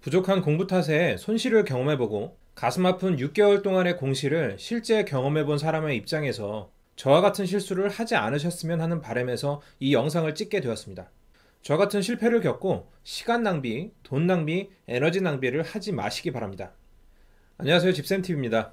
부족한 공부 탓에 손실을 경험해보고 가슴 아픈 6개월 동안의 공실을 실제 경험해본 사람의 입장에서 저와 같은 실수를 하지 않으셨으면 하는 바람에서 이 영상을 찍게 되었습니다. 저 같은 실패를 겪고 시간 낭비, 돈 낭비, 에너지 낭비를 하지 마시기 바랍니다. 안녕하세요. 집샘TV입니다.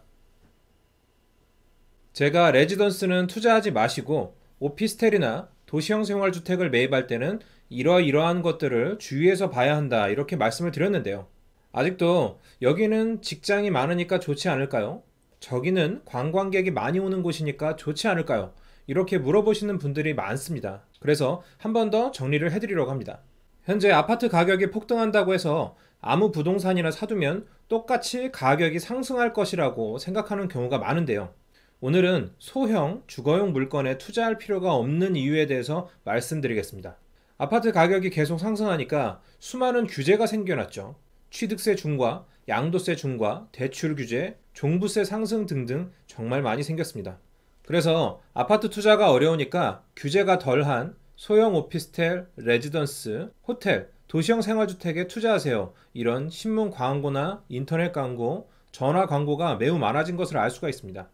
제가 레지던스는 투자하지 마시고 오피스텔이나 도시형 생활주택을 매입할 때는 이러이러한 것들을 주위에서 봐야 한다 이렇게 말씀을 드렸는데요. 아직도 여기는 직장이 많으니까 좋지 않을까요? 저기는 관광객이 많이 오는 곳이니까 좋지 않을까요? 이렇게 물어보시는 분들이 많습니다. 그래서 한 번 더 정리를 해드리려고 합니다. 현재 아파트 가격이 폭등한다고 해서 아무 부동산이나 사두면 똑같이 가격이 상승할 것이라고 생각하는 경우가 많은데요. 오늘은 소형, 주거용 물건에 투자할 필요가 없는 이유에 대해서 말씀드리겠습니다. 아파트 가격이 계속 상승하니까 수많은 규제가 생겨났죠. 취득세 중과, 양도세 중과, 대출 규제, 종부세 상승 등등 정말 많이 생겼습니다. 그래서 아파트 투자가 어려우니까 규제가 덜한 소형 오피스텔, 레지던스, 호텔, 도시형 생활주택에 투자하세요. 이런 신문 광고나 인터넷 광고, 전화 광고가 매우 많아진 것을 알 수가 있습니다.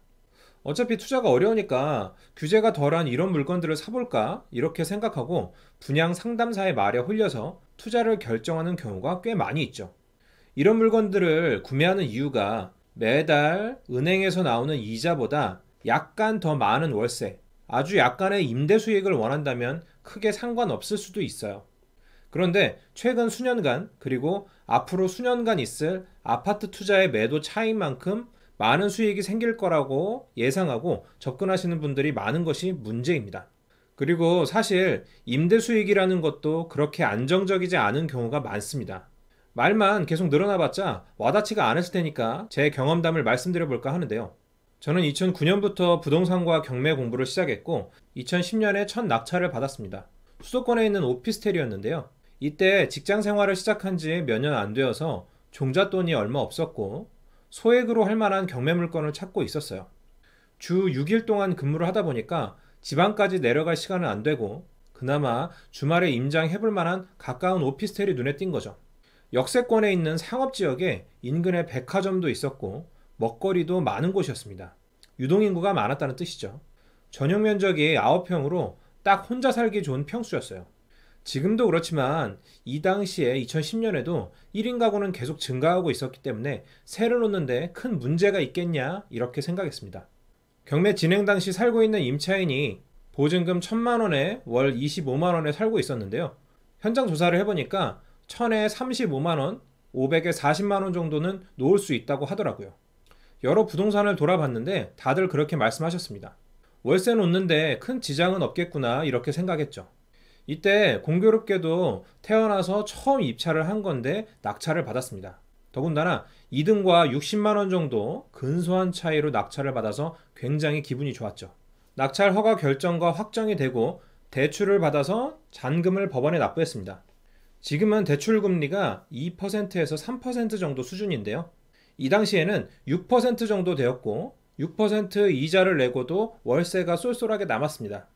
어차피 투자가 어려우니까 규제가 덜한 이런 물건들을 사볼까 이렇게 생각하고 분양 상담사의 말에 홀려서 투자를 결정하는 경우가 꽤 많이 있죠. 이런 물건들을 구매하는 이유가 매달 은행에서 나오는 이자보다 약간 더 많은 월세, 아주 약간의 임대 수익을 원한다면 크게 상관없을 수도 있어요. 그런데 최근 수년간 그리고 앞으로 수년간 있을 아파트 투자의 매도 차이만큼 많은 수익이 생길 거라고 예상하고 접근하시는 분들이 많은 것이 문제입니다. 그리고 사실 임대 수익이라는 것도 그렇게 안정적이지 않은 경우가 많습니다. 말만 계속 늘어나봤자 와닿지가 않았을 테니까 제 경험담을 말씀드려볼까 하는데요. 저는 2009년부터 부동산과 경매 공부를 시작했고 2010년에 첫 낙찰을 받았습니다. 수도권에 있는 오피스텔이었는데요. 이때 직장 생활을 시작한 지 몇 년 안 되어서 종잣돈이 얼마 없었고 소액으로 할 만한 경매 물건을 찾고 있었어요. 주 6일 동안 근무를 하다 보니까 지방까지 내려갈 시간은 안 되고 그나마 주말에 임장해볼 만한 가까운 오피스텔이 눈에 띈 거죠. 역세권에 있는 상업지역에 인근에 백화점도 있었고 먹거리도 많은 곳이었습니다. 유동인구가 많았다는 뜻이죠. 전용 면적이 9평으로 딱 혼자 살기 좋은 평수였어요. 지금도 그렇지만 이 당시에 2010년에도 1인 가구는 계속 증가하고 있었기 때문에 세를 놓는데 큰 문제가 있겠냐 이렇게 생각했습니다. 경매 진행 당시 살고 있는 임차인이 보증금 1000만 원에 월 25만 원에 살고 있었는데요. 현장 조사를 해보니까 1000에 35만 원, 500에 40만 원 정도는 놓을 수 있다고 하더라고요. 여러 부동산을 돌아봤는데 다들 그렇게 말씀하셨습니다. 월세 놓는데 큰 지장은 없겠구나 이렇게 생각했죠. 이때 공교롭게도 태어나서 처음 입찰을 한 건데 낙찰을 받았습니다. 더군다나 2등과 60만원 정도 근소한 차이로 낙찰을 받아서 굉장히 기분이 좋았죠. 낙찰 허가 결정과 확정이 되고 대출을 받아서 잔금을 법원에 납부했습니다. 지금은 대출 금리가 2%에서 3% 정도 수준인데요. 이 당시에는 6% 정도 되었고 6% 이자를 내고도 월세가 쏠쏠하게 남았습니다.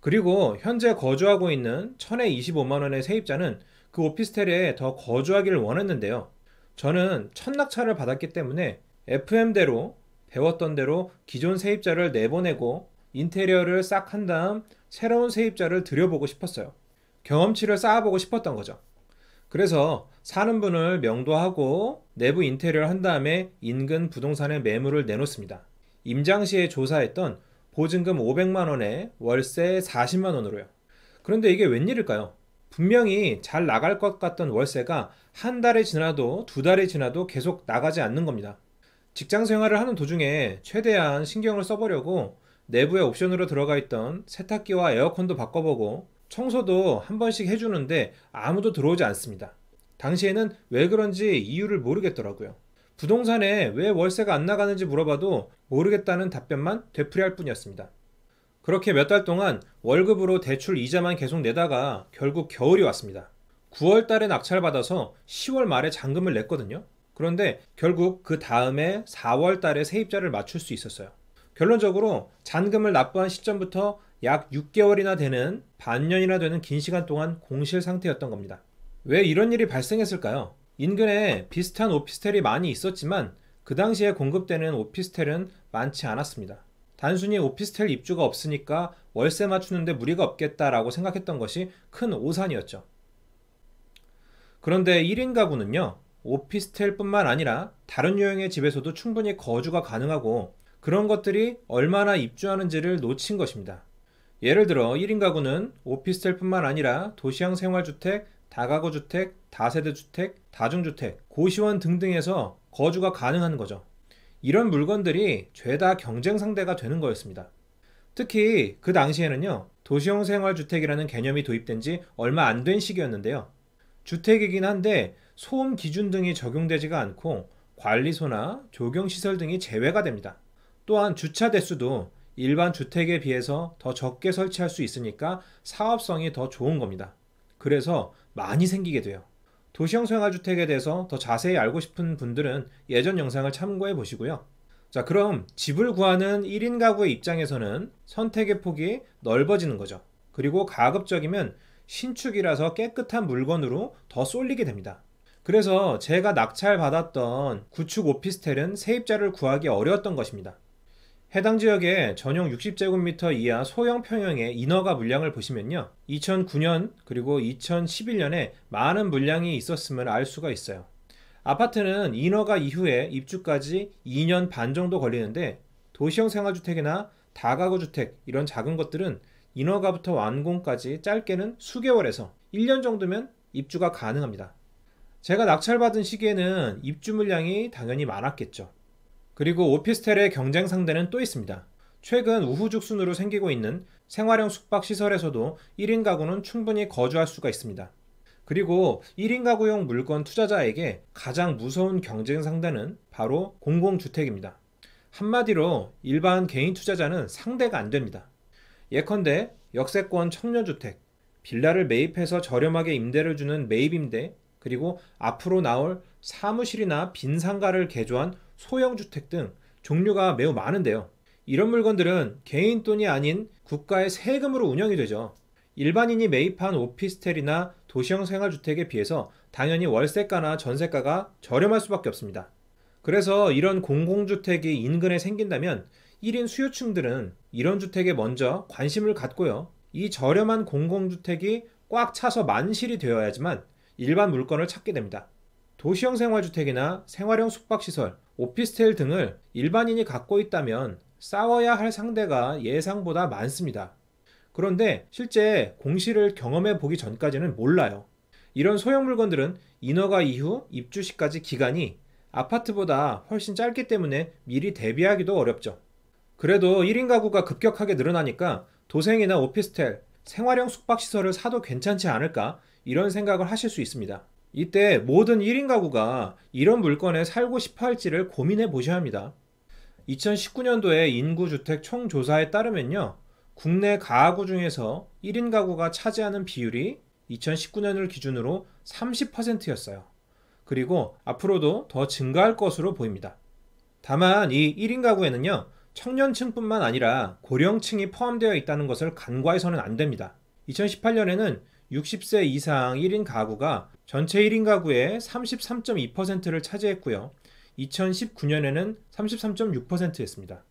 그리고 현재 거주하고 있는 천에 2 5만원의 세입자는 그 오피스텔에 더 거주하기를 원했는데요. 저는 천낙차를 받았기 때문에 FM대로 배웠던 대로 기존 세입자를 내보내고 인테리어를 싹 한 다음 새로운 세입자를 들여보고 싶었어요. 경험치를 쌓아보고 싶었던 거죠. 그래서 사는 분을 명도하고 내부 인테리어를 한 다음에 인근 부동산의 매물을 내놓습니다. 임장 시에 조사했던 보증금 500만 원에 월세 40만 원으로요. 그런데 이게 웬일일까요? 분명히 잘 나갈 것 같던 월세가 한 달이 지나도 두 달이 지나도 계속 나가지 않는 겁니다. 직장 생활을 하는 도중에 최대한 신경을 써보려고 내부에 옵션으로 들어가 있던 세탁기와 에어컨도 바꿔보고 청소도 한 번씩 해주는데 아무도 들어오지 않습니다. 당시에는 왜 그런지 이유를 모르겠더라고요. 부동산에 왜 월세가 안 나가는지 물어봐도 모르겠다는 답변만 되풀이할 뿐이었습니다. 그렇게 몇 달 동안 월급으로 대출 이자만 계속 내다가 결국 겨울이 왔습니다. 9월 달에 낙찰 받아서 10월 말에 잔금을 냈거든요. 그런데 결국 그 다음에 4월 달에 세입자를 맞출 수 있었어요. 결론적으로 잔금을 납부한 시점부터 약 6개월이나 되는 반년이나 되는 긴 시간 동안 공실 상태였던 겁니다. 왜 이런 일이 발생했을까요? 인근에 비슷한 오피스텔이 많이 있었지만 그 당시에 공급되는 오피스텔은 많지 않았습니다. 단순히 오피스텔 입주가 없으니까 월세 맞추는데 무리가 없겠다라고 생각했던 것이 큰 오산이었죠. 그런데 1인 가구는요, 오피스텔뿐만 아니라 다른 유형의 집에서도 충분히 거주가 가능하고 그런 것들이 얼마나 입주하는지를 놓친 것입니다. 예를 들어 1인 가구는 오피스텔뿐만 아니라 도시형 생활주택, 다가구 주택, 다세대 주택, 다중주택, 고시원 등등에서 거주가 가능한 거죠. 이런 물건들이 죄다 경쟁 상대가 되는 거였습니다. 특히 그 당시에는요, 도시형 생활주택이라는 개념이 도입된 지 얼마 안 된 시기였는데요. 주택이긴 한데 소음 기준 등이 적용되지가 않고 관리소나 조경시설 등이 제외가 됩니다. 또한 주차 대수도 일반 주택에 비해서 더 적게 설치할 수 있으니까 사업성이 더 좋은 겁니다. 그래서 많이 생기게 돼요. 도시형 생활주택에 대해서 더 자세히 알고 싶은 분들은 예전 영상을 참고해 보시고요. 자, 그럼 집을 구하는 1인 가구의 입장에서는 선택의 폭이 넓어지는 거죠. 그리고 가급적이면 신축이라서 깨끗한 물건으로 더 쏠리게 됩니다. 그래서 제가 낙찰받았던 구축 오피스텔은 세입자를 구하기 어려웠던 것입니다. 해당 지역에 전용 60제곱미터 이하 소형 평형의 인허가 물량을 보시면요. 2009년 그리고 2011년에 많은 물량이 있었음을 알 수가 있어요. 아파트는 인허가 이후에 입주까지 2년 반 정도 걸리는데 도시형 생활주택이나 다가구 주택 이런 작은 것들은 인허가부터 완공까지 짧게는 수개월에서 1년 정도면 입주가 가능합니다. 제가 낙찰받은 시기에는 입주 물량이 당연히 많았겠죠. 그리고 오피스텔의 경쟁 상대는 또 있습니다. 최근 우후죽 순으로 생기고 있는 생활형 숙박시설에서도 1인 가구는 충분히 거주할 수가 있습니다. 그리고 1인 가구용 물건 투자자에게 가장 무서운 경쟁 상대는 바로 공공주택입니다. 한마디로 일반 개인 투자자는 상대가 안 됩니다. 예컨대 역세권 청년주택, 빌라를 매입해서 저렴하게 임대를 주는 매입임대, 그리고 앞으로 나올 사무실이나 빈 상가를 개조한 소형 주택 등 종류가 매우 많은데요. 이런 물건들은 개인 돈이 아닌 국가의 세금으로 운영이 되죠. 일반인이 매입한 오피스텔이나 도시형 생활주택에 비해서 당연히 월세가나 전세가가 저렴할 수밖에 없습니다. 그래서 이런 공공주택이 인근에 생긴다면 1인 수요층들은 이런 주택에 먼저 관심을 갖고요. 이 저렴한 공공주택이 꽉 차서 만실이 되어야지만 일반 물건을 찾게 됩니다. 도시형 생활주택이나 생활형 숙박시설, 오피스텔 등을 일반인이 갖고 있다면 싸워야 할 상대가 예상보다 많습니다. 그런데 실제 공시를 경험해 보기 전까지는 몰라요. 이런 소형 물건들은 인허가 이후 입주 시까지 기간이 아파트보다 훨씬 짧기 때문에 미리 대비하기도 어렵죠. 그래도 1인 가구가 급격하게 늘어나니까 도생이나 오피스텔, 생활형 숙박시설을 사도 괜찮지 않을까 이런 생각을 하실 수 있습니다. 이때 모든 1인 가구가 이런 물건에 살고 싶어 할지를 고민해 보셔야 합니다. 2 0 1 9년도에 인구주택 총조사에 따르면요. 국내 가구 중에서 1인 가구가 차지하는 비율이 2019년을 기준으로 30%였어요. 그리고 앞으로도 더 증가할 것으로 보입니다. 다만 이 1인 가구에는요. 청년층뿐만 아니라 고령층이 포함되어 있다는 것을 간과해서는 안 됩니다. 2018년에는 60세 이상 1인 가구가 전체 1인 가구의 33.2%를 차지했고요. 2019년에는 33.6%였습니다.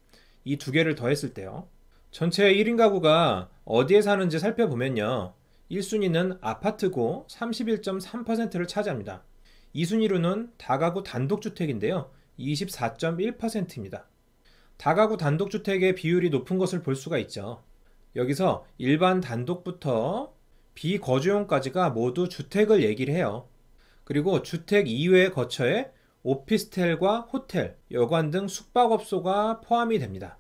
이 두 개를 더했을 때요. 전체 1인 가구가 어디에 사는지 살펴보면요. 1순위는 아파트고 31.3%를 차지합니다. 2순위로는 다가구 단독주택인데요. 24.1%입니다. 다가구 단독주택의 비율이 높은 것을 볼 수가 있죠. 여기서 일반 단독부터 비거주용까지가 모두 주택을 얘기를 해요. 그리고 주택 이외의 거처에 오피스텔과 호텔, 여관 등 숙박업소가 포함이 됩니다.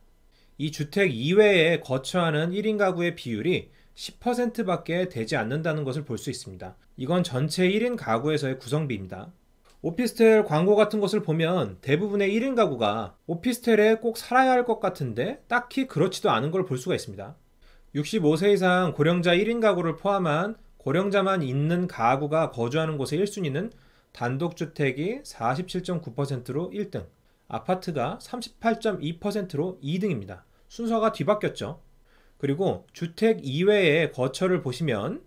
이 주택 이외에 거처하는 1인 가구의 비율이 10%밖에 되지 않는다는 것을 볼 수 있습니다. 이건 전체 1인 가구에서의 구성비입니다. 오피스텔 광고 같은 것을 보면 대부분의 1인 가구가 오피스텔에 꼭 살아야 할 것 같은데 딱히 그렇지도 않은 걸 볼 수가 있습니다. 65세 이상 고령자 1인 가구를 포함한 고령자만 있는 가구가 거주하는 곳의 1순위는 단독주택이 47.9%로 1등, 아파트가 38.2%로 2등입니다. 순서가 뒤바뀌었죠. 그리고 주택 이외의 거처를 보시면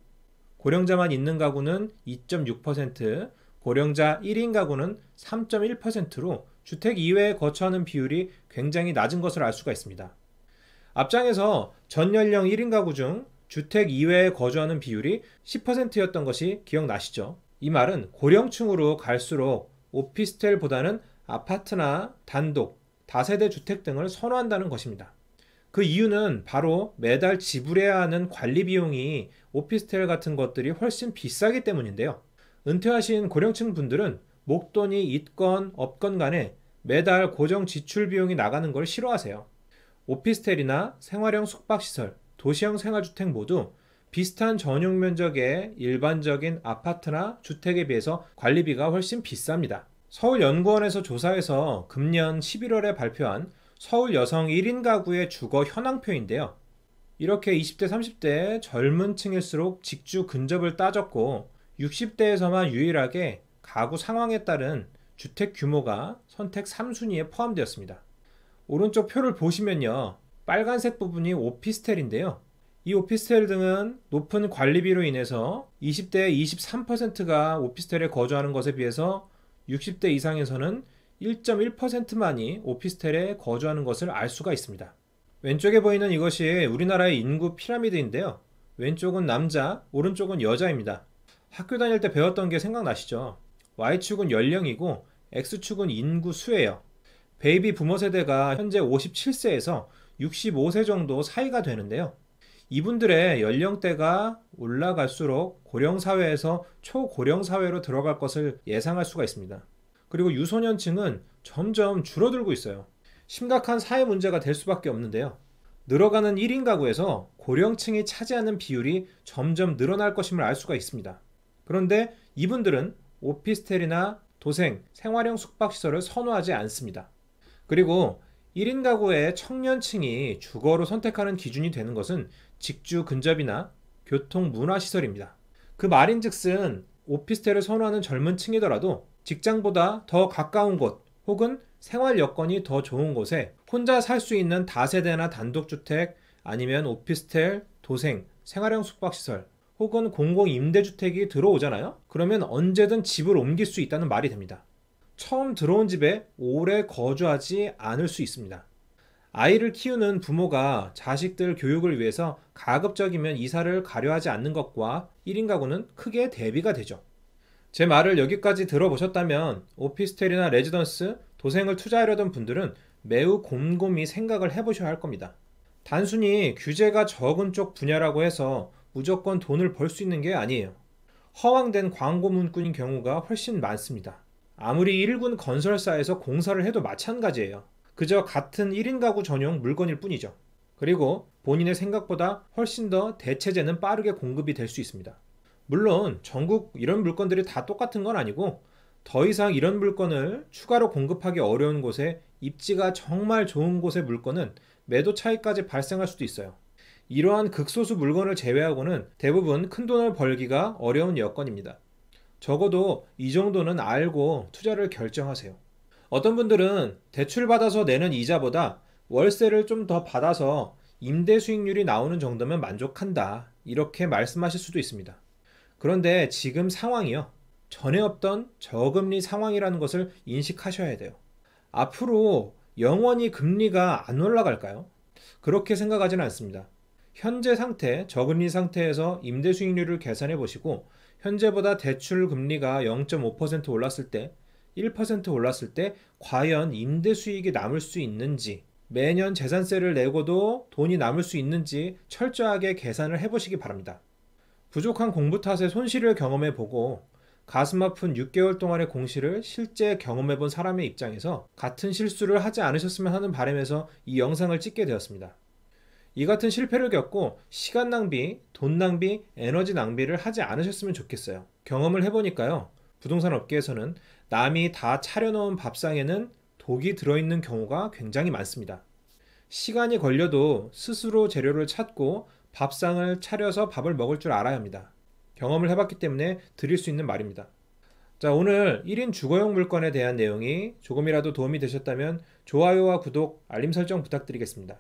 고령자만 있는 가구는 2.6%, 고령자 1인 가구는 3.1%로 주택 이외에 거처하는 비율이 굉장히 낮은 것을 알 수가 있습니다. 앞장에서 전 연령 1인 가구 중 주택 이외에 거주하는 비율이 10%였던 것이 기억나시죠? 이 말은 고령층으로 갈수록 오피스텔보다는 아파트나 단독, 다세대 주택 등을 선호한다는 것입니다. 그 이유는 바로 매달 지불해야 하는 관리 비용이 오피스텔 같은 것들이 훨씬 비싸기 때문인데요. 은퇴하신 고령층 분들은 목돈이 있건 없건 간에 매달 고정 지출 비용이 나가는 걸 싫어하세요. 오피스텔이나 생활형 숙박시설, 도시형 생활주택 모두 비슷한 전용 면적의 일반적인 아파트나 주택에 비해서 관리비가 훨씬 비쌉니다. 서울연구원에서 조사해서 금년 11월에 발표한 서울 여성 1인 가구의 주거 현황표인데요. 이렇게 20대, 30대 젊은 층일수록 직주 근접을 따졌고 60대에서만 유일하게 가구 상황에 따른 주택 규모가 선택 3순위에 포함되었습니다. 오른쪽 표를 보시면요. 빨간색 부분이 오피스텔인데요. 이 오피스텔 등은 높은 관리비로 인해서 20대의 23%가 오피스텔에 거주하는 것에 비해서 60대 이상에서는 1.1%만이 오피스텔에 거주하는 것을 알 수가 있습니다. 왼쪽에 보이는 이것이 우리나라의 인구 피라미드인데요. 왼쪽은 남자, 오른쪽은 여자입니다. 학교 다닐 때 배웠던 게 생각나시죠? Y축은 연령이고 X축은 인구 수예요. 베이비 부모 세대가 현재 57세에서 65세 정도 사이가 되는데요. 이분들의 연령대가 올라갈수록 고령 사회에서 초고령 사회로 들어갈 것을 예상할 수가 있습니다. 그리고 유소년층은 점점 줄어들고 있어요. 심각한 사회 문제가 될 수밖에 없는데요. 늘어가는 1인 가구에서 고령층이 차지하는 비율이 점점 늘어날 것임을 알 수가 있습니다. 그런데 이분들은 오피스텔이나 도생, 생활형 숙박시설을 선호하지 않습니다. 그리고 1인 가구의 청년층이 주거로 선택하는 기준이 되는 것은 직주 근접이나 교통 문화 시설입니다. 그 말인즉슨 오피스텔을 선호하는 젊은 층이더라도 직장보다 더 가까운 곳 혹은 생활 여건이 더 좋은 곳에 혼자 살 수 있는 다세대나 단독주택 아니면 오피스텔, 도생, 생활형 숙박시설 혹은 공공임대주택이 들어오잖아요? 그러면 언제든 집을 옮길 수 있다는 말이 됩니다. 처음 들어온 집에 오래 거주하지 않을 수 있습니다. 아이를 키우는 부모가 자식들 교육을 위해서 가급적이면 이사를 가려하지 않는 것과 1인 가구는 크게 대비가 되죠. 제 말을 여기까지 들어보셨다면 오피스텔이나 레지던스, 도생을 투자하려던 분들은 매우 곰곰이 생각을 해보셔야 할 겁니다. 단순히 규제가 적은 쪽 분야라고 해서 무조건 돈을 벌 수 있는 게 아니에요. 허황된 광고 문구인 경우가 훨씬 많습니다. 아무리 1군 건설사에서 공사를 해도 마찬가지예요. 그저 같은 1인 가구 전용 물건일 뿐이죠. 그리고 본인의 생각보다 훨씬 더 대체재는 빠르게 공급이 될 수 있습니다. 물론 전국 이런 물건들이 다 똑같은 건 아니고 더 이상 이런 물건을 추가로 공급하기 어려운 곳에 입지가 정말 좋은 곳의 물건은 매도 차이까지 발생할 수도 있어요. 이러한 극소수 물건을 제외하고는 대부분 큰 돈을 벌기가 어려운 여건입니다. 적어도 이 정도는 알고 투자를 결정하세요. 어떤 분들은 대출받아서 내는 이자보다 월세를 좀 더 받아서 임대 수익률이 나오는 정도면 만족한다. 이렇게 말씀하실 수도 있습니다. 그런데 지금 상황이요. 전에 없던 저금리 상황이라는 것을 인식하셔야 돼요. 앞으로 영원히 금리가 안 올라갈까요? 그렇게 생각하지는 않습니다. 현재 상태, 저금리 상태에서 임대 수익률을 계산해 보시고 현재보다 대출 금리가 0.5% 올랐을 때, 1% 올랐을 때 과연 임대 수익이 남을 수 있는지 매년 재산세를 내고도 돈이 남을 수 있는지 철저하게 계산을 해보시기 바랍니다. 부족한 공부 탓에 손실을 경험해보고 가슴 아픈 6개월 동안의 공시를 실제 경험해본 사람의 입장에서 같은 실수를 하지 않으셨으면 하는 바람에서 이 영상을 찍게 되었습니다. 이 같은 실패를 겪고 시간 낭비, 돈 낭비, 에너지 낭비를 하지 않으셨으면 좋겠어요. 경험을 해보니까요. 부동산 업계에서는 남이 다 차려놓은 밥상에는 독이 들어있는 경우가 굉장히 많습니다. 시간이 걸려도 스스로 재료를 찾고 밥상을 차려서 밥을 먹을 줄 알아야 합니다. 경험을 해봤기 때문에 드릴 수 있는 말입니다. 자, 오늘 1인 주거용 물건에 대한 내용이 조금이라도 도움이 되셨다면 좋아요와 구독, 알림 설정 부탁드리겠습니다.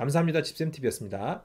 감사합니다. 집쌤TV였습니다.